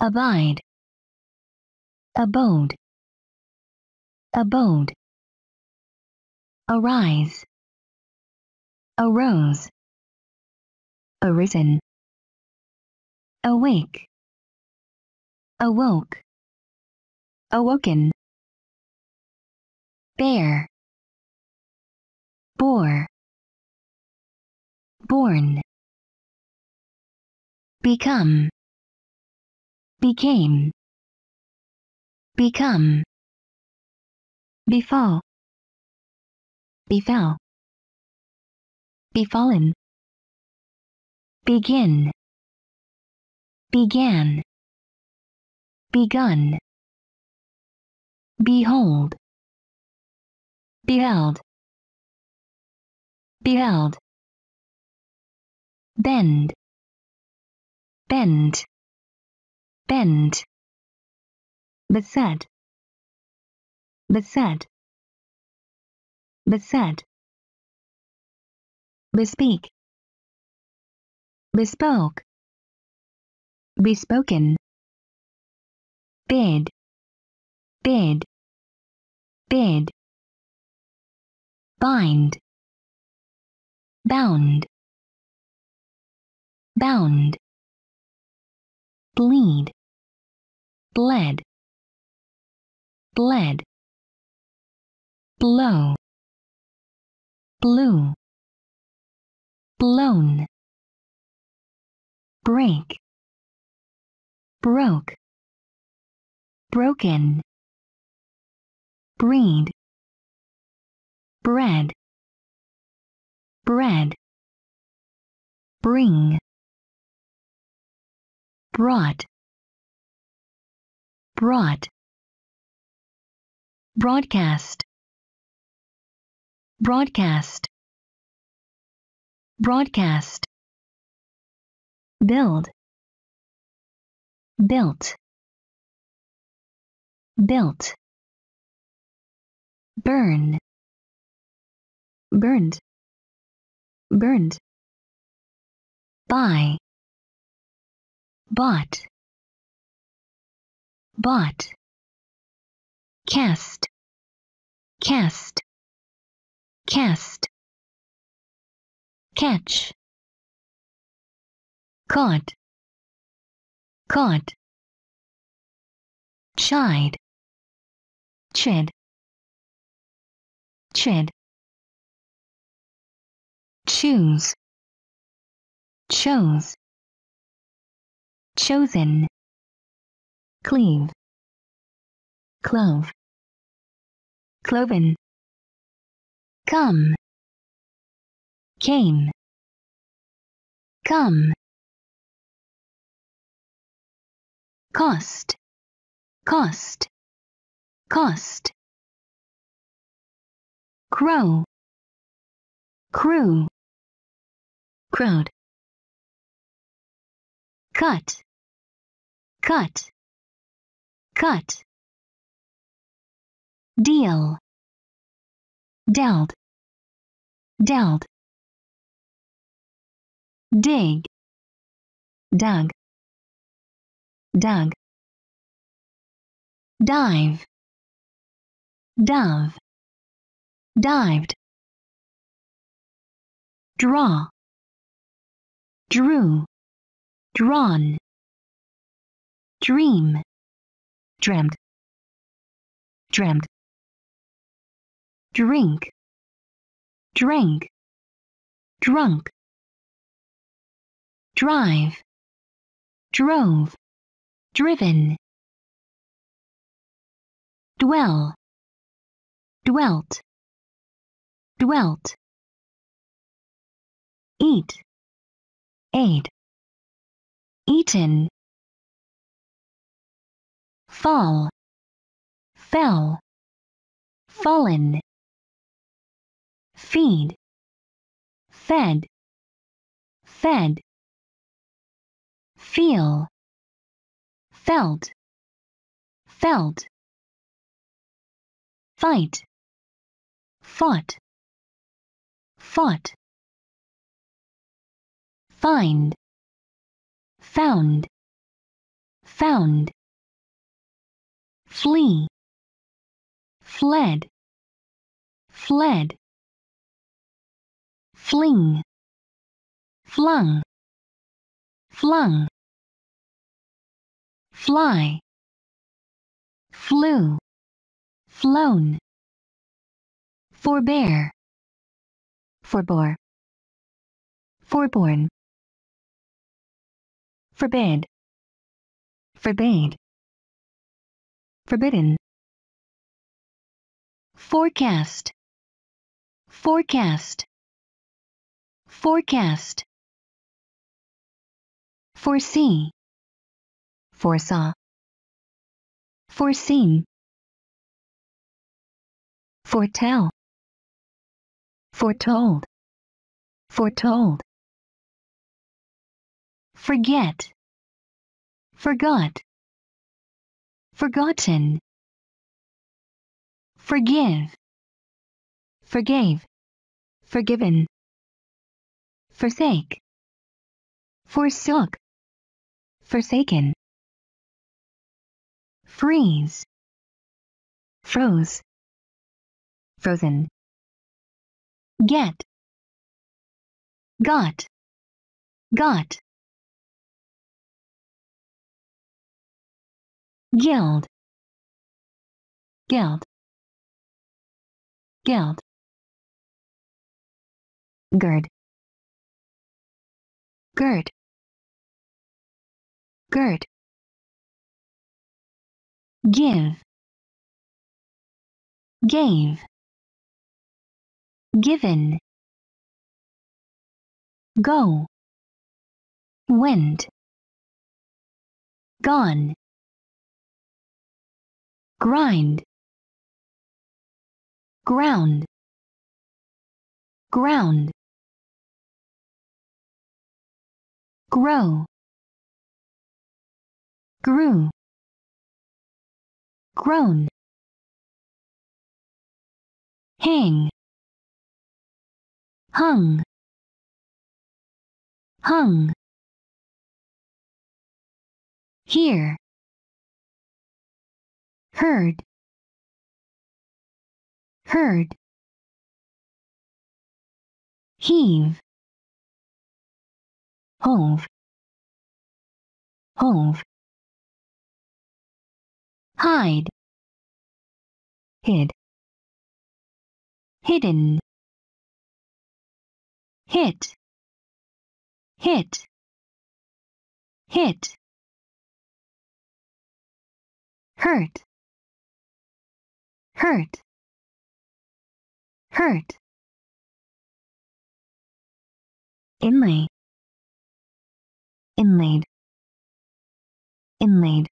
abide abode abode arise arose arisen awake awoke awoken bear bore born become became, become, befall, befell, befallen, begin, began, begun, behold, beheld, beheld, bend, bent, bend Beset. Beset. Beset. bespeak bespoke bespoken bid bid bid bind bound bound bleed, bled, bled, blow, blue, blown, break, broke, broken, breed, bread, bread, bring, Brought. Brought. broadcast broadcast broadcast build built built burn burned burned by bought bought cast cast cast catch caught caught chide chid chid choose chose chosen cleave clove cloven come came come cost cost cost crow crew crowed cut cut cut deal dealt dealt dig dug dug dive dove dived draw drew drawn dream dreamt dreamt drink drank drunk drive drove driven dwell dwelt dwelt eat ate, eaten fall, fell, fallen, feed, fed, fed, feel, felt, felt, fight, fought, fought, find, found, found flee, fled, fled, fling, flung, flung, fly, flew, flown, forbear, forbore, forborn, forbid, forbade forbidden. Forecast, forecast, forecast. Foresee, foresaw, foreseen. Foretell, foretold, foretold. Forget, forgot, forgotten, forgive, forgave, forgiven, forsake, forsook, forsaken, freeze, froze, frozen, get, got, got, guild guild guild gird gird gird give gave given go went gone grind ground ground grow grew grown hang hung hung here heard heard heave hove hove hide hid hidden hit hit hit hurt hurt hurt inlay inlaid inlaid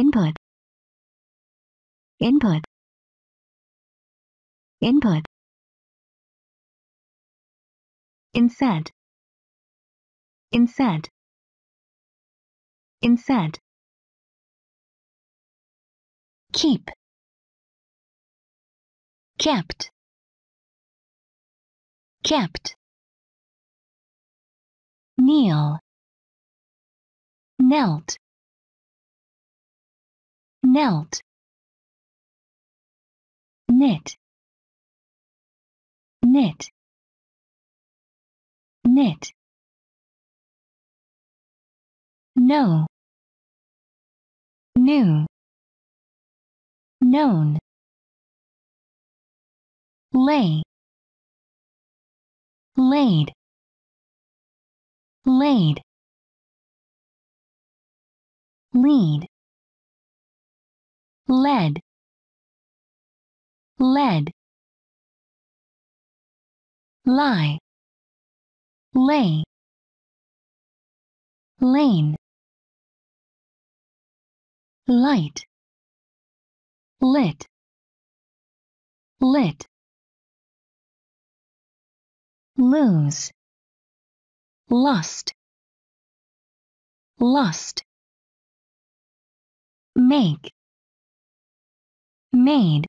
input input input inset inset inset keep kept kept kneel knelt knelt knit knit knit no new known lay laid laid lead led led lie lay lane light lit lit lose lust lust make made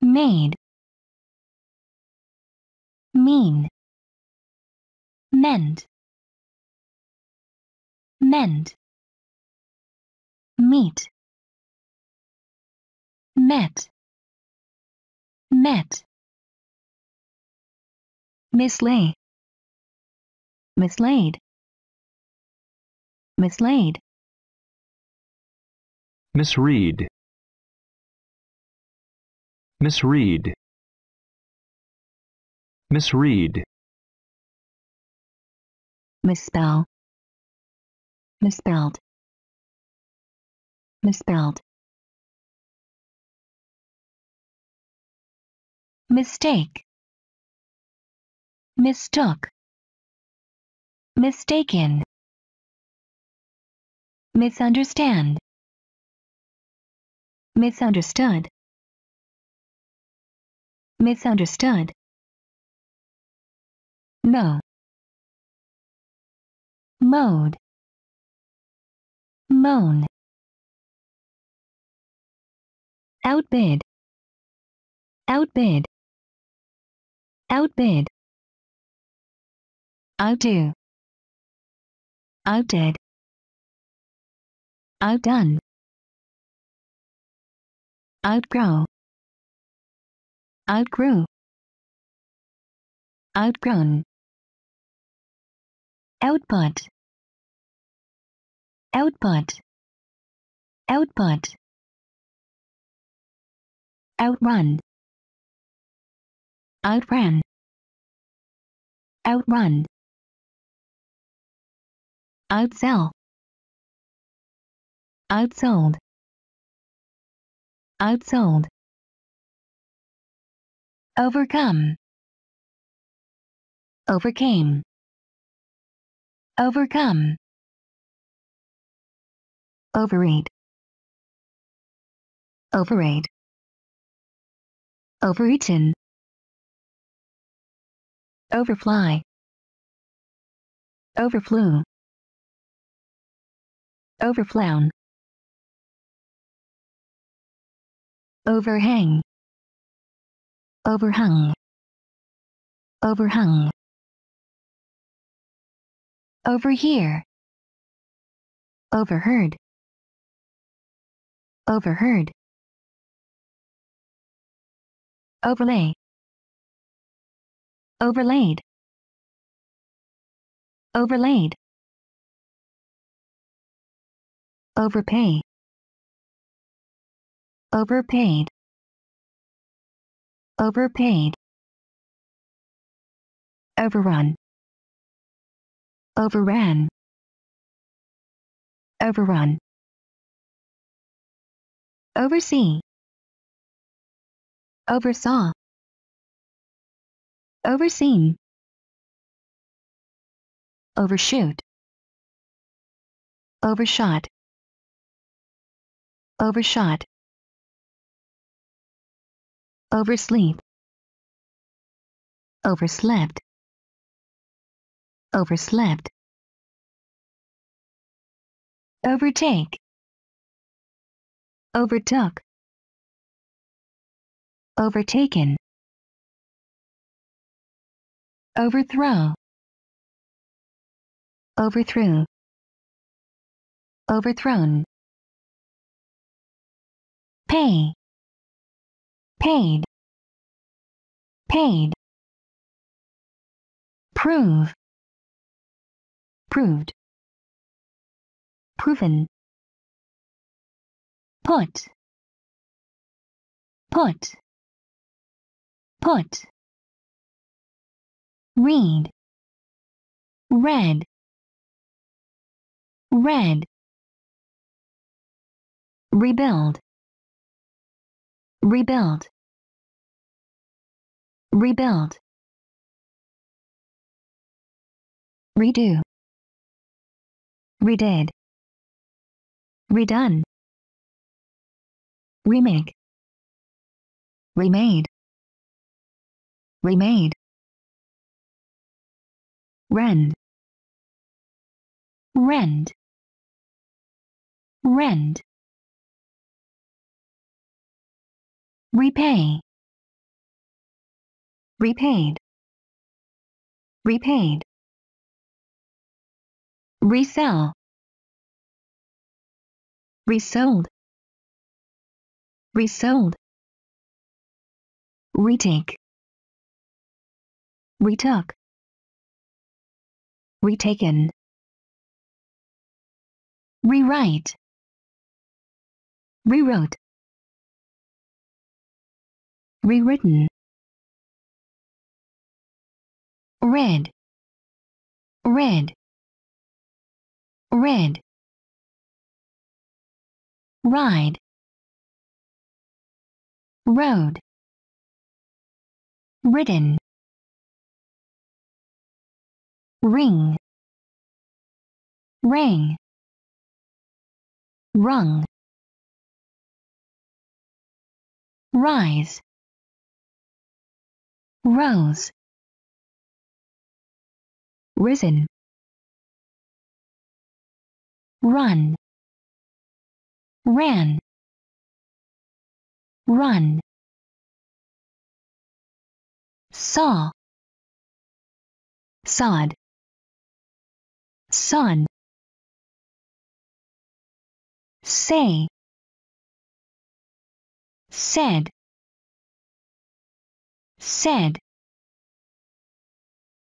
made mean Mend. Mend. meet met met mislay mislaid mislaid misread misread misread misspell misspelled misspelled mistake mistook mistaken misunderstand misunderstood misunderstood No. mode moan outbid outbid outbid, outdo, outdid, outdone, outgrow, outgrew, outgrown, output, output, output, outrun. Outrun. outrun outsell outsold outsold overcome overcame overcome overeat overate overeaten overfly overflew overflown overhang overhung overhung overhear overheard overheard overlay overlaid overlaid overpay overpaid overpaid overrun overran overrun oversee oversaw overseen overshoot overshot overshot oversleep overslept overslept overtake overtook overtaken overthrow overthrew overthrown pay paid paid prove proved proven put put put read red red rebuild rebuild rebuild redo redid redone remake remade remade rend rend rend repay repaid repaid resell resold resold retake retook retaken, rewrite, rewrote, rewritten, red, red, red, ride, road, ridden, ring rang rung rise rose risen run ran run saw sod sun. Say. Said. Said.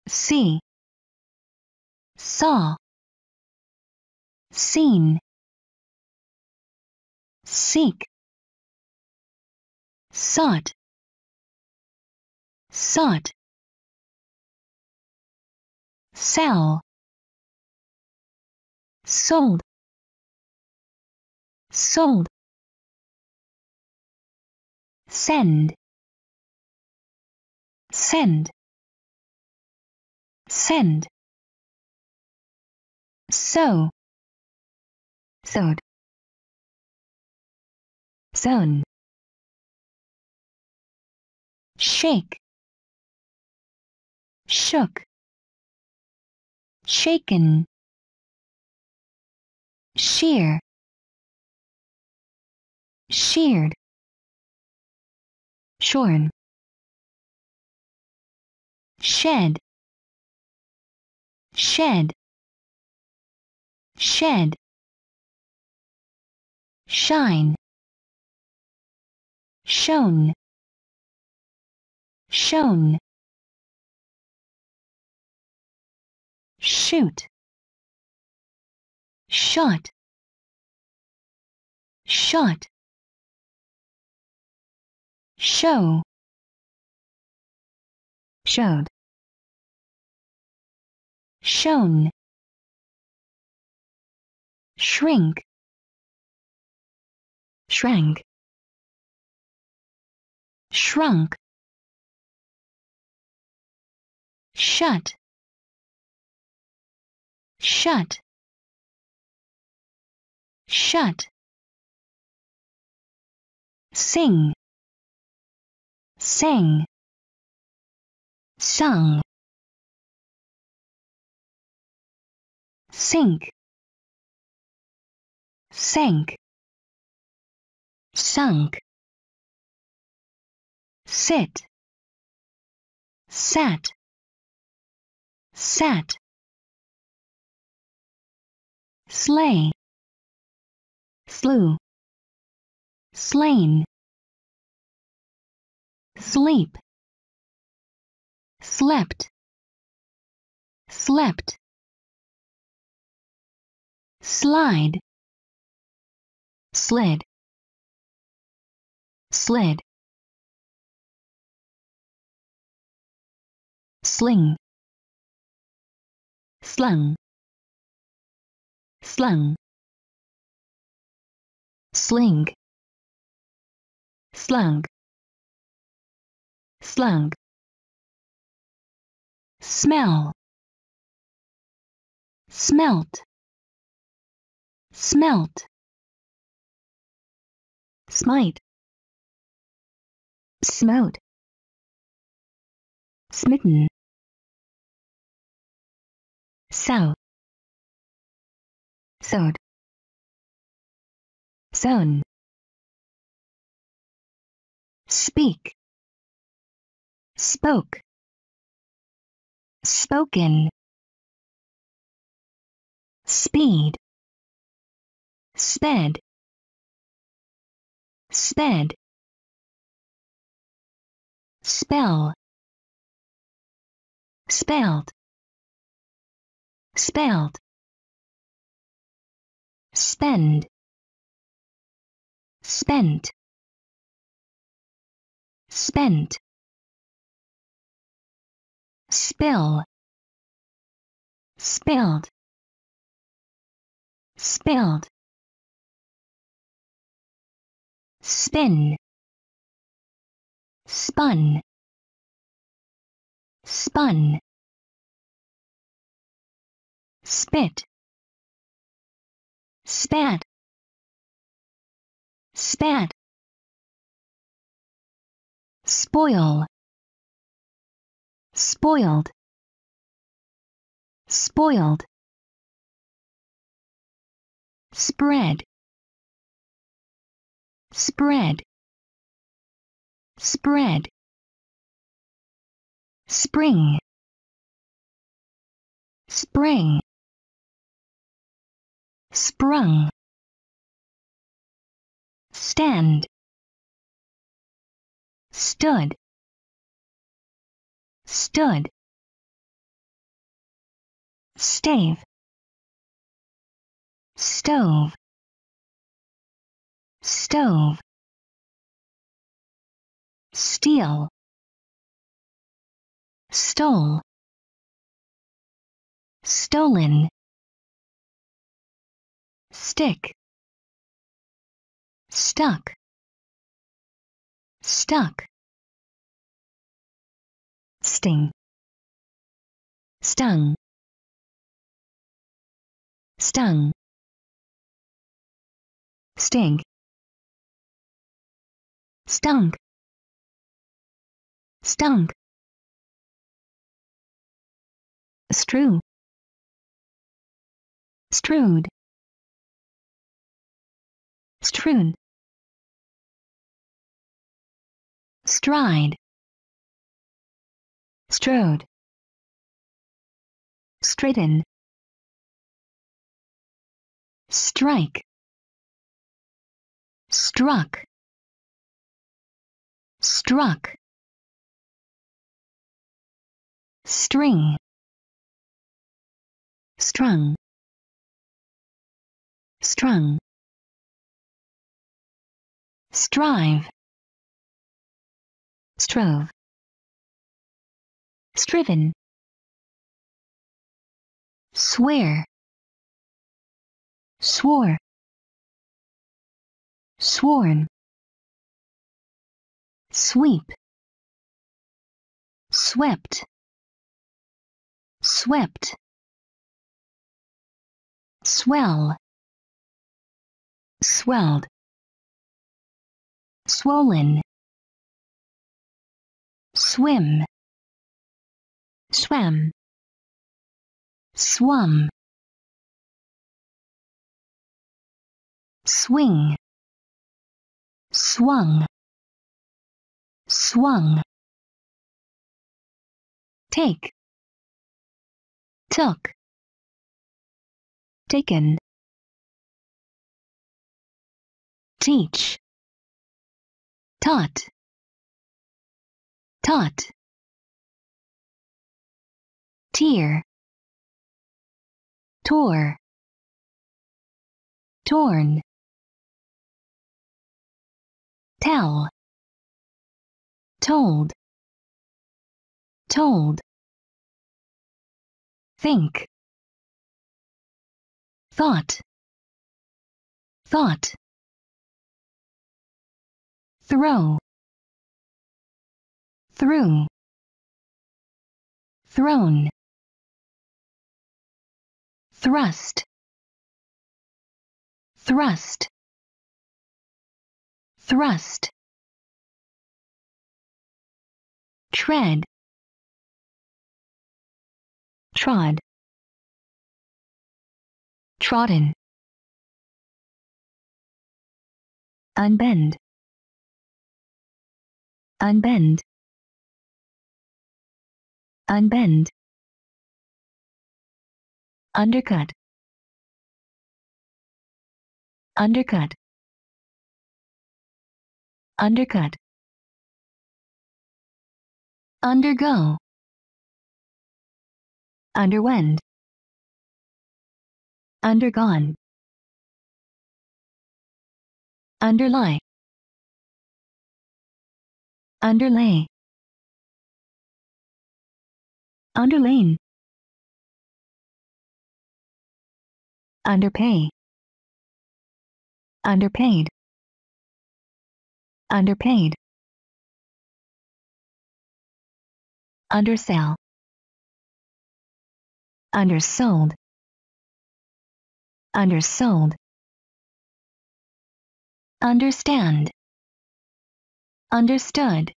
See. Saw. Seen. Seek. Sought. Sought. Sell sold sold send send send so sewed zone shake shook shaken shear sheared shorn shed shed shed shine shown shown shoot shut shut show showed shown shrink shrank shrunk shut shut shut sing sang sung sink sank sunk sit sat sat slay slew, slain, sleep, slept, slept, slide, slid, slid, sling, slung, slung sling slang slang smell smelt smelt smite smote smitten sow sewed zone. Speak. Spoke. Spoken. Speed. Sped. Sped. Spell. Spelled. Spelled. Spend spent spent spill spilled spilled spin spun spun spit spat spat spoil spoiled spoiled spread spread spread spring spring sprung stand stood stood stave stove stove steal stole stolen stick stuck stuck sting stung stung stink stunk stunk strew strewed strewn stride strode straighten strike struck struck string strung strung strive strove, striven, swear, swore, sworn, sweep, swept, swept, swell, swelled, swollen, swim swam swum swing swung swung take took taken teach taught tot tear tore torn tell told told think thought thought throw through thrown thrust thrust thrust tread trod trodden unbend unbend unbend, undercut, undercut, undercut, undergo, underwent, undergone, underlie, underlay underlain underpay underpaid underpaid undersell undersold undersold understand understood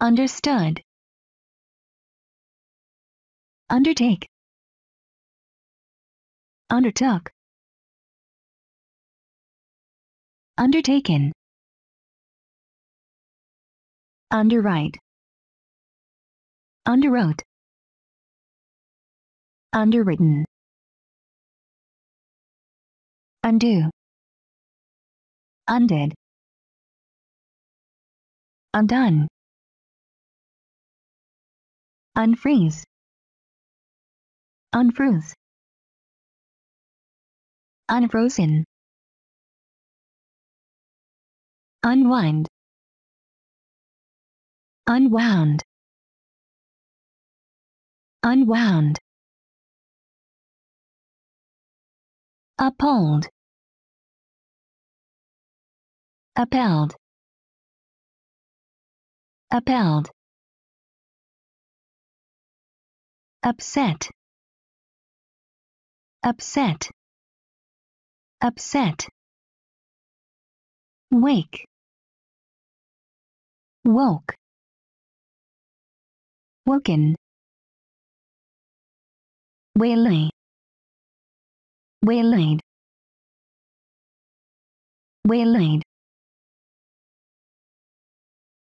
understood undertake, undertook, undertaken, underwrite, underwrote, underwritten, undo, undid, undone, unfreeze, unfroze unfrozen unwind unwound unwound Appalled. Appelled. Appelled. upset upset upset wake woke woken waylay waylaid waylaid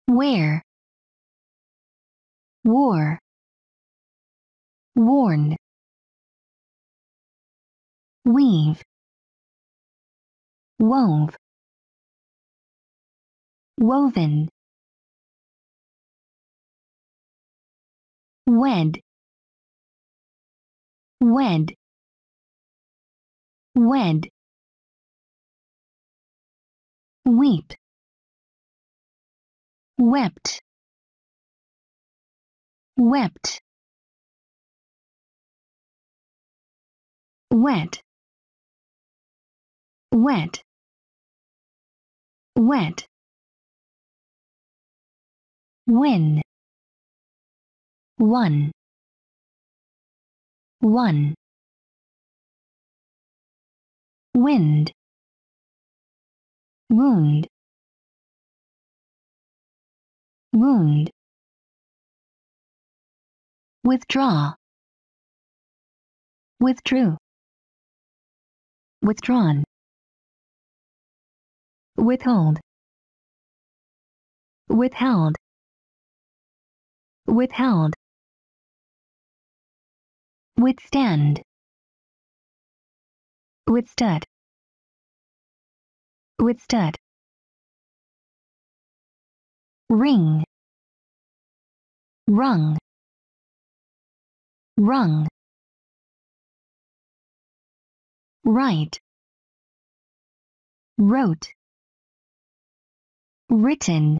where war warned weave wove woven wed wed wed weep wept wept wet wet wet win one one wind wound wound withdraw withdrew withdrawn withhold withheld withheld withstand withstood withstood ring rung rung right wrote written